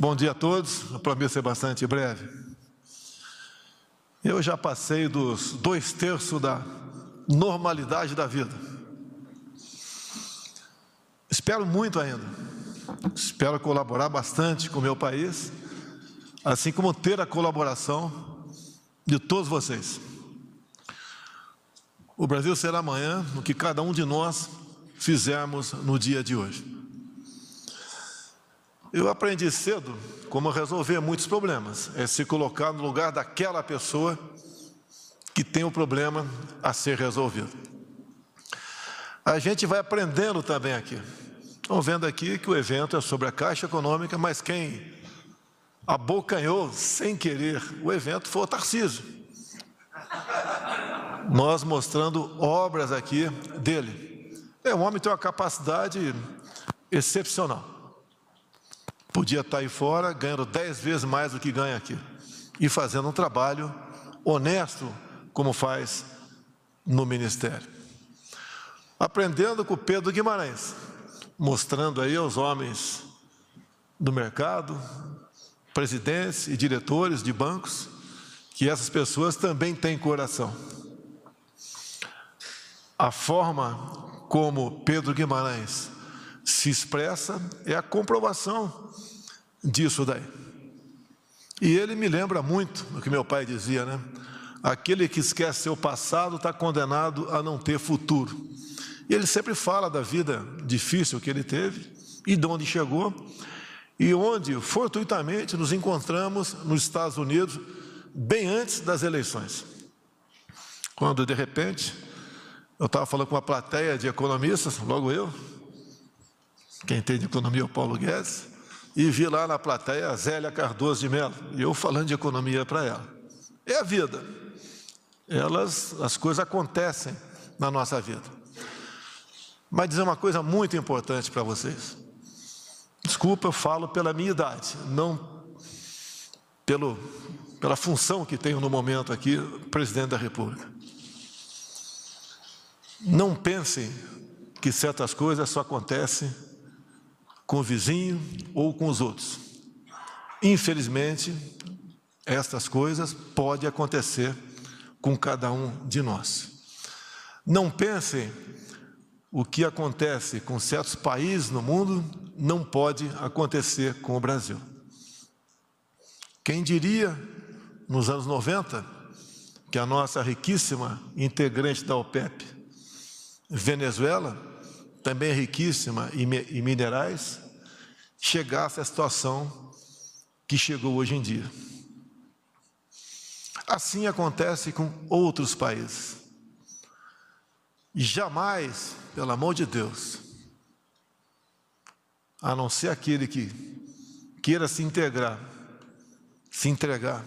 Bom dia a todos, a promessa ser é bastante breve. Eu já passei dos dois terços da normalidade da vida. Espero muito ainda. Espero colaborar bastante com o meu país, assim como ter a colaboração de todos vocês. O Brasil será amanhã no que cada um de nós fizermos no dia de hoje. Eu aprendi cedo como resolver muitos problemas, é se colocar no lugar daquela pessoa que tem o um problema a ser resolvido. A gente vai aprendendo também aqui. Estão vendo aqui que o evento é sobre a Caixa Econômica, mas quem abocanhou sem querer o evento foi o Tarcísio. Nós mostrando obras aqui dele. É um homem que tem uma capacidade excepcional. Podia estar tá aí fora ganhando dez vezes mais do que ganha aqui e fazendo um trabalho honesto, como faz no ministério. Aprendendo com Pedro Guimarães, mostrando aí aos homens do mercado, presidentes e diretores de bancos, que essas pessoas também têm coração. A forma como Pedro Guimarães se expressa é a comprovação disso daí. E ele me lembra muito do que meu pai dizia, né? Aquele que esquece seu passado está condenado a não ter futuro. E ele sempre fala da vida difícil que ele teve e de onde chegou, e onde fortuitamente nos encontramos nos Estados Unidos bem antes das eleições. Quando de repente eu estava falando com uma plateia de economistas, logo eu, quem entende economia é o Paulo Guedes. E vi lá na plateia a Zélia Cardoso de Mello. E eu falando de economia para ela. É a vida. Elas, as coisas acontecem na nossa vida. Mas dizer uma coisa muito importante para vocês. Desculpa, eu falo pela minha idade, não pelo, pela função que tenho no momento aqui, presidente da República. Não pensem que certas coisas só acontecem com o vizinho ou com os outros. Infelizmente, estas coisas podem acontecer com cada um de nós. Não pensem o que acontece com certos países no mundo não pode acontecer com o Brasil. Quem diria, nos anos 90, que a nossa riquíssima integrante da OPEP, Venezuela, também riquíssima em minerais, chegasse à situação que chegou hoje em dia. Assim acontece com outros países. Jamais, pelo amor de Deus, a não ser aquele que queira se integrar, se entregar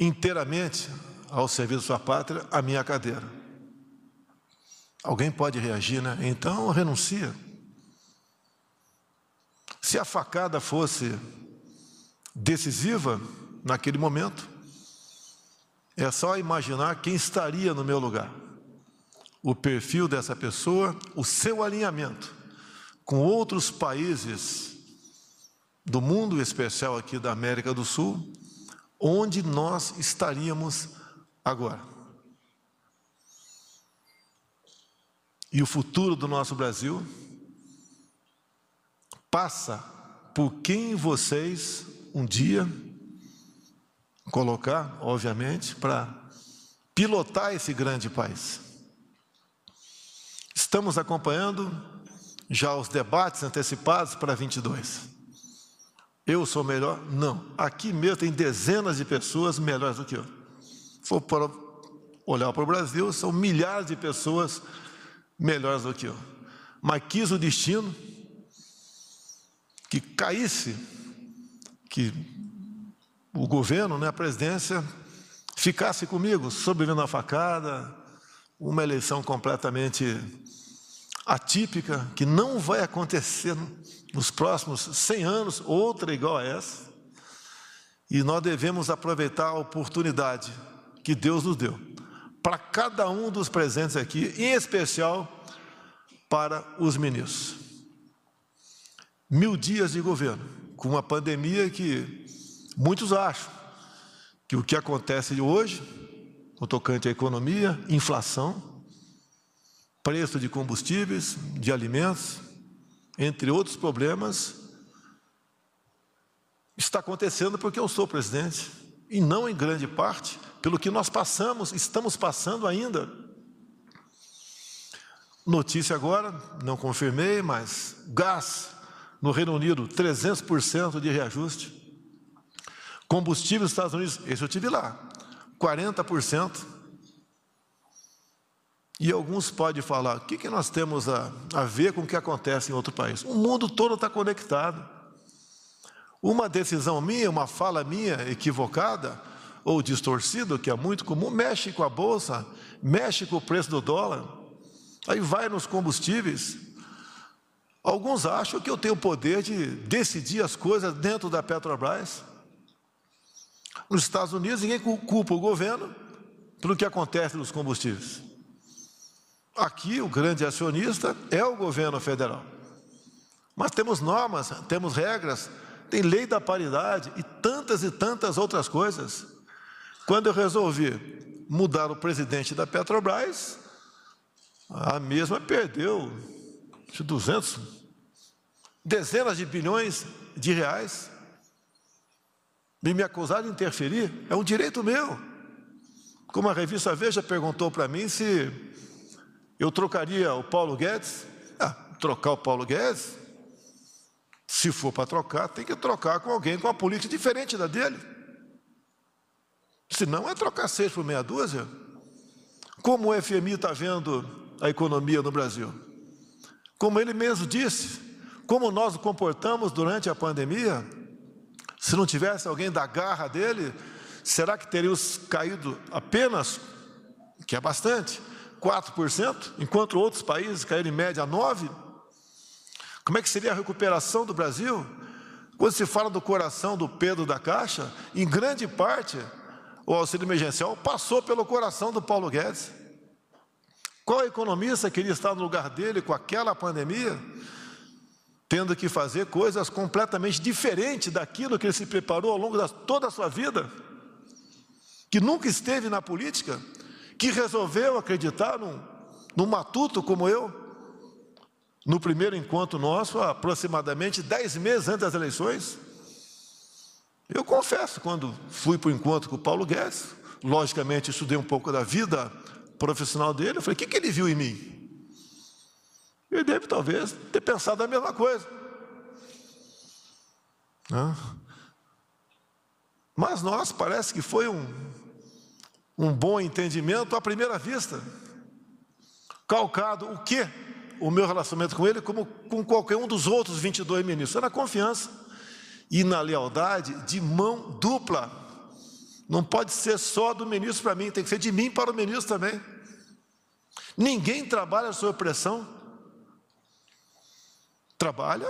inteiramente ao serviço da pátria, a minha cadeira. Alguém pode reagir, né? Então renuncia. Se a facada fosse decisiva naquele momento, é só imaginar quem estaria no meu lugar. O perfil dessa pessoa, o seu alinhamento com outros países do mundo, especial aqui da América do Sul, onde nós estaríamos agora. e o futuro do nosso Brasil passa por quem vocês um dia colocar, obviamente, para pilotar esse grande país. Estamos acompanhando já os debates antecipados para 22. Eu sou melhor? Não. Aqui mesmo tem dezenas de pessoas melhores do que eu. Se for para olhar para o Brasil, são milhares de pessoas melhores melhores do que eu. Mas quis o destino que caísse, que o governo, né, a presidência, ficasse comigo, sobrevivendo à facada, uma eleição completamente atípica, que não vai acontecer nos próximos 100 anos, outra igual a essa. E nós devemos aproveitar a oportunidade que Deus nos deu para cada um dos presentes aqui, em especial para os ministros. Mil dias de governo, com uma pandemia que muitos acham que o que acontece hoje, no tocante à economia, inflação, preço de combustíveis, de alimentos, entre outros problemas, está acontecendo porque eu sou presidente, e não em grande parte pelo que nós passamos, estamos passando ainda. Notícia agora, não confirmei, mas gás no Reino Unido, 300% de reajuste. Combustível nos Estados Unidos, esse eu tive lá, 40%. E alguns podem falar, o que, que nós temos a, a ver com o que acontece em outro país? O mundo todo está conectado. Uma decisão minha, uma fala minha equivocada, ou distorcido, que é muito comum, mexe com a bolsa, mexe com o preço do dólar, aí vai nos combustíveis. Alguns acham que eu tenho o poder de decidir as coisas dentro da Petrobras. Nos Estados Unidos, ninguém culpa o governo pelo que acontece nos combustíveis. Aqui, o grande acionista é o governo federal. Mas temos normas, temos regras, tem lei da paridade e tantas e tantas outras coisas quando eu resolvi mudar o presidente da Petrobras, a mesma perdeu de 200, dezenas de bilhões de reais. E me acusaram de interferir, é um direito meu. Como a revista Veja perguntou para mim se eu trocaria o Paulo Guedes, ah, trocar o Paulo Guedes, se for para trocar, tem que trocar com alguém com uma política diferente da dele. Se não é trocar seis por meia dúzia, como o FMI está vendo a economia no Brasil? Como ele mesmo disse, como nós nos comportamos durante a pandemia, se não tivesse alguém da garra dele, será que teríamos caído apenas, que é bastante, 4%, enquanto outros países caíram em média 9%? Como é que seria a recuperação do Brasil? Quando se fala do coração do Pedro da Caixa, em grande parte o auxílio emergencial passou pelo coração do Paulo Guedes. Qual economista queria estar no lugar dele com aquela pandemia, tendo que fazer coisas completamente diferentes daquilo que ele se preparou ao longo de toda a sua vida, que nunca esteve na política, que resolveu acreditar num, num matuto como eu? No primeiro encontro nosso, aproximadamente dez meses antes das eleições, eu confesso, quando fui para o encontro com o Paulo Guedes, logicamente estudei um pouco da vida profissional dele, eu falei, o que, que ele viu em mim? Ele deve talvez ter pensado a mesma coisa. Né? Mas nós parece que foi um, um bom entendimento à primeira vista. Calcado o que O meu relacionamento com ele, como com qualquer um dos outros 22 ministros, era confiança e na lealdade de mão dupla. Não pode ser só do ministro para mim, tem que ser de mim para o ministro também. Ninguém trabalha sob pressão. Trabalha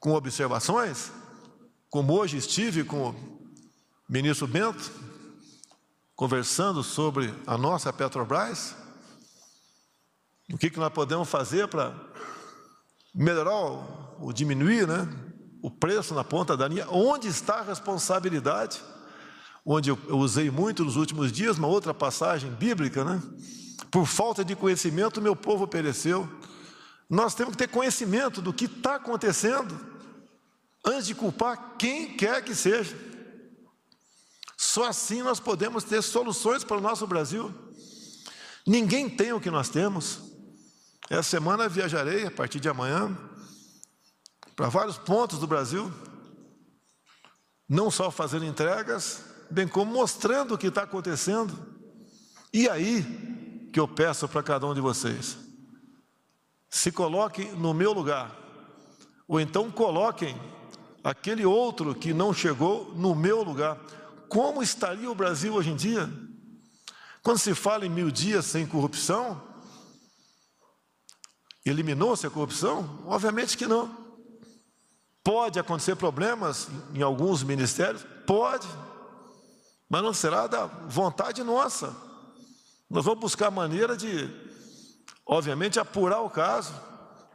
com observações, como hoje estive com o ministro Bento, conversando sobre a nossa Petrobras. O que, que nós podemos fazer para melhorar ou diminuir né, o preço na ponta da linha, onde está a responsabilidade? Onde eu usei muito nos últimos dias, uma outra passagem bíblica, né? Por falta de conhecimento, meu povo pereceu. Nós temos que ter conhecimento do que está acontecendo antes de culpar quem quer que seja. Só assim nós podemos ter soluções para o nosso Brasil. Ninguém tem o que nós temos. Essa semana viajarei a partir de amanhã para vários pontos do Brasil, não só fazendo entregas, bem como mostrando o que está acontecendo. E aí que eu peço para cada um de vocês: se coloquem no meu lugar, ou então coloquem aquele outro que não chegou no meu lugar. Como estaria o Brasil hoje em dia? Quando se fala em mil dias sem corrupção, eliminou-se a corrupção? Obviamente que não. Pode acontecer problemas em alguns ministérios? Pode, mas não será da vontade nossa. Nós vamos buscar maneira de, obviamente, apurar o caso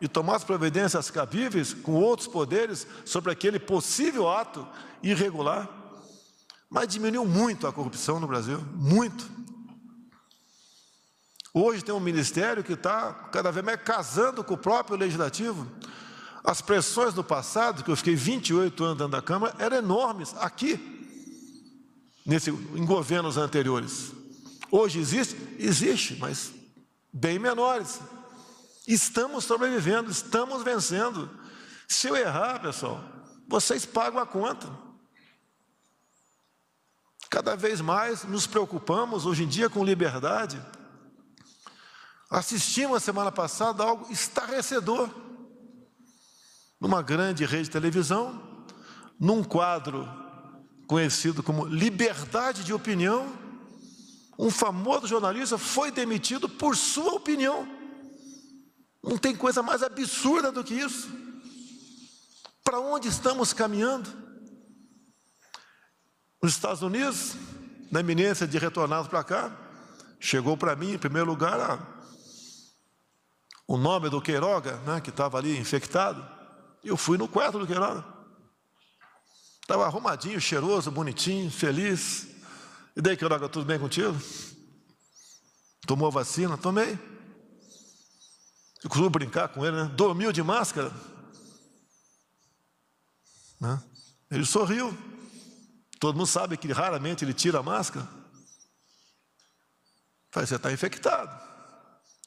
e tomar as providências cabíveis com outros poderes sobre aquele possível ato irregular. Mas diminuiu muito a corrupção no Brasil, muito. Hoje tem um ministério que está cada vez mais casando com o próprio legislativo. As pressões do passado, que eu fiquei 28 anos andando na Câmara, eram enormes aqui, nesse, em governos anteriores. Hoje existe? Existe, mas bem menores. Estamos sobrevivendo, estamos vencendo. Se eu errar, pessoal, vocês pagam a conta. Cada vez mais nos preocupamos hoje em dia com liberdade. Assistimos a semana passada algo estarrecedor numa grande rede de televisão, num quadro conhecido como liberdade de opinião, um famoso jornalista foi demitido por sua opinião. Não tem coisa mais absurda do que isso. Para onde estamos caminhando? Nos Estados Unidos, na iminência de retornar para cá, chegou para mim, em primeiro lugar, a, o nome do Queiroga, né, que estava ali infectado. Eu fui no quarto do Queiroga. Estava arrumadinho, cheiroso, bonitinho, feliz. E daí, Queiroga, tudo bem contigo? Tomou a vacina? Tomei. Eu brincar com ele, né? Dormiu de máscara? Né? Ele sorriu. Todo mundo sabe que raramente ele tira a máscara. Falei, você está infectado.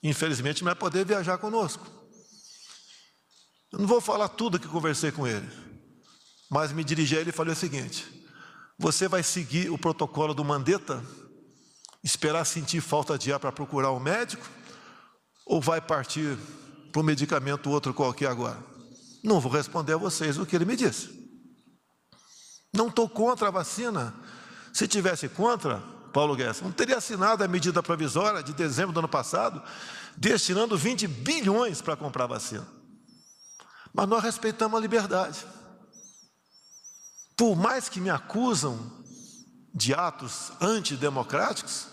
Infelizmente não vai poder viajar conosco. Eu não vou falar tudo que conversei com ele, mas me dirigi a ele e falei o seguinte: você vai seguir o protocolo do Mandetta? Esperar sentir falta de ar para procurar um médico? Ou vai partir para um medicamento outro qualquer agora? Não vou responder a vocês o que ele me disse. Não estou contra a vacina. Se tivesse contra, Paulo Guedes, não teria assinado a medida provisória de dezembro do ano passado, destinando 20 bilhões para comprar vacina mas nós respeitamos a liberdade. Por mais que me acusam de atos antidemocráticos,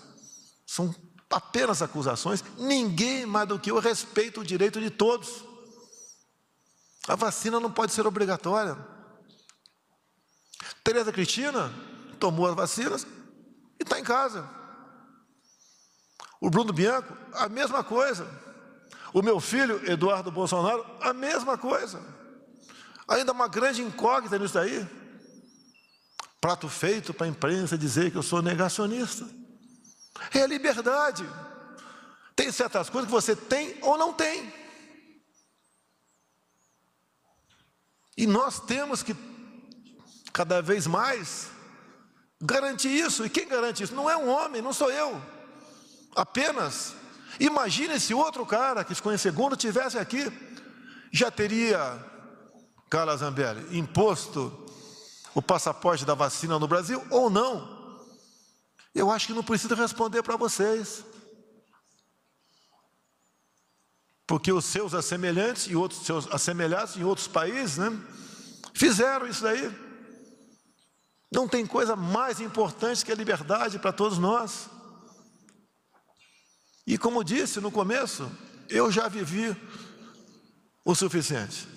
são apenas acusações, ninguém mais do que eu respeita o direito de todos. A vacina não pode ser obrigatória. Tereza Cristina tomou as vacinas e está em casa. O Bruno Bianco, a mesma coisa. O meu filho, Eduardo Bolsonaro, a mesma coisa. Ainda uma grande incógnita nisso aí. Prato feito para a imprensa dizer que eu sou negacionista. É a liberdade. Tem certas coisas que você tem ou não tem. E nós temos que, cada vez mais, garantir isso. E quem garante isso? Não é um homem, não sou eu. Apenas Imagina se outro cara que ficou em segundo tivesse aqui, já teria, Carla Zambelli, imposto o passaporte da vacina no Brasil ou não? Eu acho que não preciso responder para vocês. Porque os seus assemelhantes e outros seus assemelhados em outros países, né, fizeram isso daí. Não tem coisa mais importante que a liberdade para todos nós. E como disse no começo, eu já vivi o suficiente.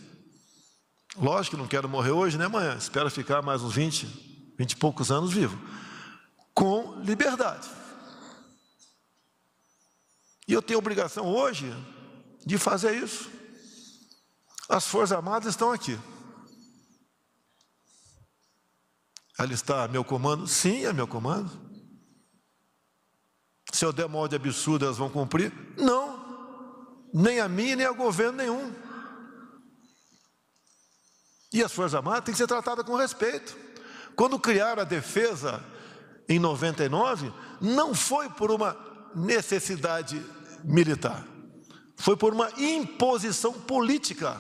Lógico que não quero morrer hoje, né, amanhã. Espero ficar mais uns 20, 20 e poucos anos vivo. Com liberdade. E eu tenho obrigação hoje de fazer isso. As Forças Armadas estão aqui. Ela está meu comando? Sim, é meu comando se eu der uma ordem absurda, elas vão cumprir? Não, nem a mim, nem a governo nenhum. E as Forças Armadas têm que ser tratadas com respeito. Quando criaram a defesa em 99, não foi por uma necessidade militar, foi por uma imposição política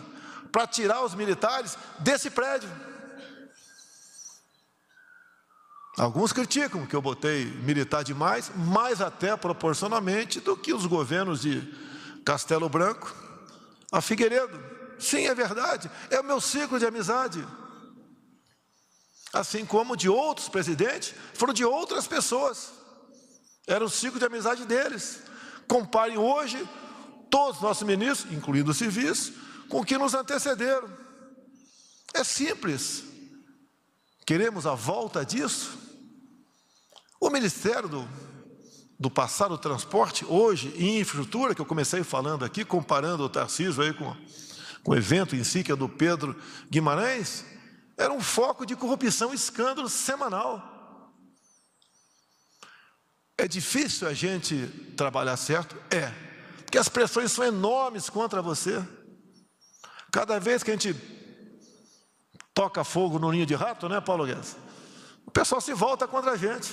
para tirar os militares desse prédio. Alguns criticam que eu botei militar demais, mais até proporcionalmente do que os governos de Castelo Branco a Figueiredo. Sim, é verdade, é o meu ciclo de amizade. Assim como de outros presidentes, foram de outras pessoas. Era o ciclo de amizade deles. comparem hoje todos os nossos ministros, incluindo os civis, com o que nos antecederam. É simples. Queremos a volta disso? O Ministério do, do Passado Transporte, hoje, em infraestrutura, que eu comecei falando aqui, comparando o Tarcísio aí com, com o evento em si, que é do Pedro Guimarães, era um foco de corrupção, escândalo semanal. É difícil a gente trabalhar certo? É. Porque as pressões são enormes contra você. Cada vez que a gente toca fogo no ninho de rato, né, Paulo Guedes? O pessoal se volta contra a gente.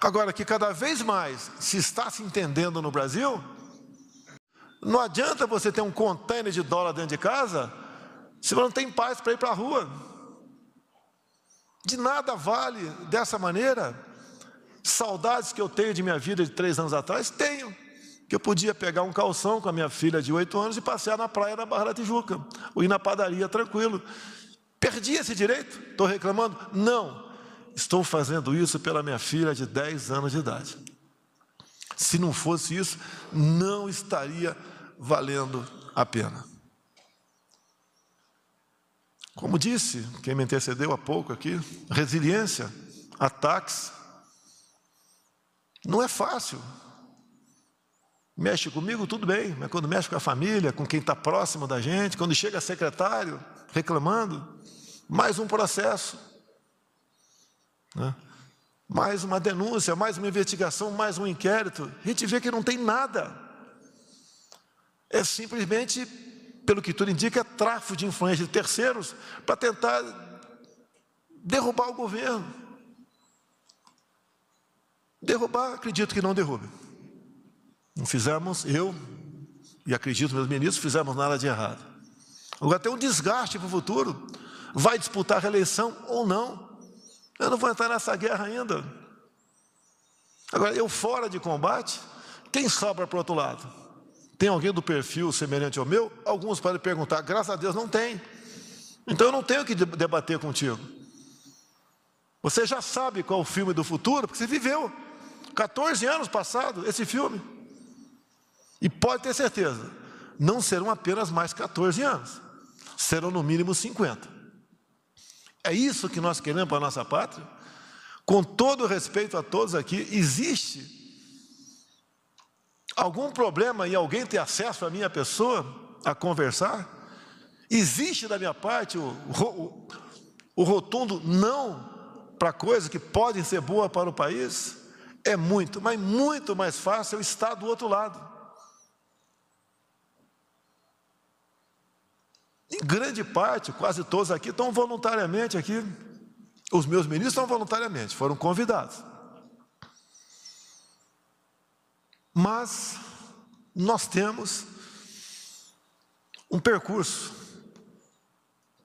Agora, que cada vez mais se está se entendendo no Brasil, não adianta você ter um container de dólar dentro de casa se você não tem paz para ir para a rua. De nada vale dessa maneira. Saudades que eu tenho de minha vida de três anos atrás, tenho. Que eu podia pegar um calção com a minha filha de oito anos e passear na praia da Barra da Tijuca, ou ir na padaria tranquilo. Perdi esse direito? Estou reclamando? Não Estou fazendo isso pela minha filha de 10 anos de idade. Se não fosse isso, não estaria valendo a pena. Como disse quem me antecedeu há pouco aqui, resiliência, ataques, não é fácil. Mexe comigo, tudo bem, mas quando mexe com a família, com quem está próximo da gente, quando chega secretário reclamando, mais um processo. Né? Mais uma denúncia, mais uma investigação, mais um inquérito. A gente vê que não tem nada. É simplesmente, pelo que tudo indica, tráfico de influência de terceiros para tentar derrubar o governo. Derrubar, acredito que não derrube. Não fizemos, eu e acredito meus ministros, fizemos nada de errado. Agora tem um desgaste para o futuro. Vai disputar a reeleição ou não? Eu não vou entrar nessa guerra ainda. Agora, eu fora de combate, quem sobra para o outro lado? Tem alguém do perfil semelhante ao meu? Alguns podem perguntar, graças a Deus não tem. Então eu não tenho que debater contigo. Você já sabe qual é o filme do futuro, porque você viveu 14 anos passado esse filme. E pode ter certeza, não serão apenas mais 14 anos, serão no mínimo 50. É isso que nós queremos para a nossa pátria? Com todo respeito a todos aqui, existe algum problema em alguém ter acesso à minha pessoa, a conversar? Existe da minha parte o, o, o rotundo não para coisas que podem ser boas para o país? É muito, mas muito mais fácil estar do outro lado. Em grande parte, quase todos aqui estão voluntariamente aqui. Os meus ministros estão voluntariamente, foram convidados. Mas nós temos um percurso.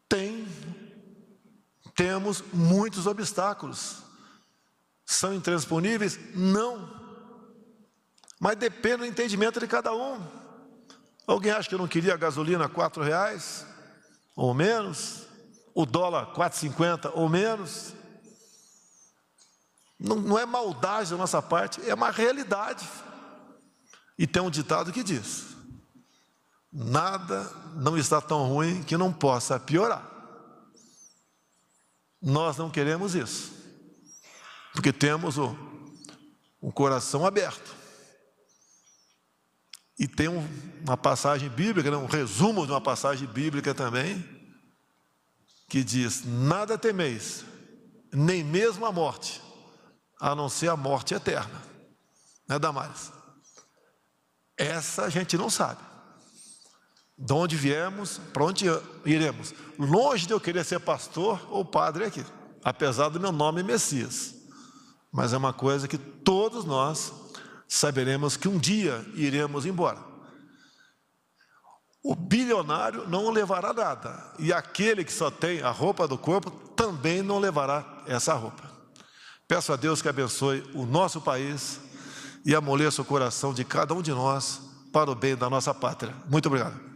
Tem temos muitos obstáculos. São intransponíveis? Não. Mas depende do entendimento de cada um. Alguém acha que eu não queria gasolina a quatro reais? ou menos, o dólar 4,50 ou menos. Não, não é maldade da nossa parte, é uma realidade. E tem um ditado que diz: nada não está tão ruim que não possa piorar. Nós não queremos isso, porque temos o, o coração aberto e tem uma passagem bíblica, né, um resumo de uma passagem bíblica também, que diz: Nada temeis, nem mesmo a morte, a não ser a morte eterna. Nada né, mais. Essa a gente não sabe. De onde viemos, para onde iremos. Longe de eu querer ser pastor ou padre aqui, apesar do meu nome é Messias. Mas é uma coisa que todos nós saberemos que um dia iremos embora. O bilionário não levará nada, e aquele que só tem a roupa do corpo também não levará essa roupa. Peço a Deus que abençoe o nosso país e amoleça o coração de cada um de nós para o bem da nossa pátria. Muito obrigado.